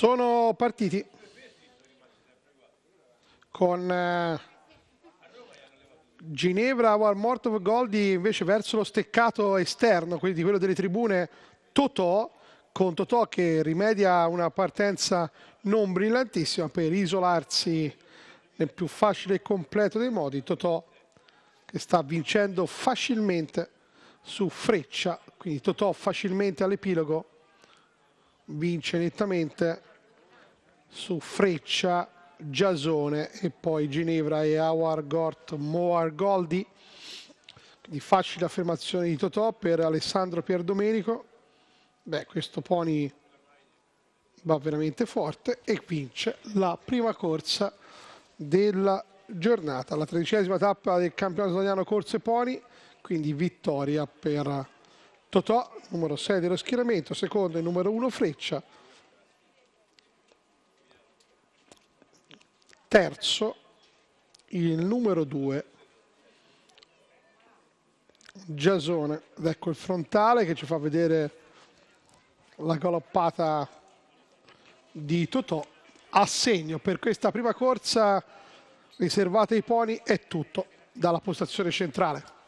Sono partiti con eh, Ginevra Mort of Goldi invece verso lo steccato esterno, quindi quello delle tribune Totò, con Totò che rimedia una partenza non brillantissima per isolarsi nel più facile e completo dei modi. Totò che sta vincendo facilmente su Freccia, quindi Totò facilmente all'epilogo vince nettamente su Freccia, Giasone e poi Ginevra e Gort Moar Moargoldi. Di facile affermazione di Totò per Alessandro Pierdomenico. Beh, questo pony va veramente forte e vince la prima corsa della giornata, la tredicesima tappa del campionato italiano Corse Pony, quindi vittoria per Totò, numero 6 dello schieramento, secondo il numero 1 Freccia, Terzo, il numero due, Giasone, ed ecco il frontale che ci fa vedere la galoppata di Totò a segno per questa prima corsa riservata ai poni è tutto dalla postazione centrale.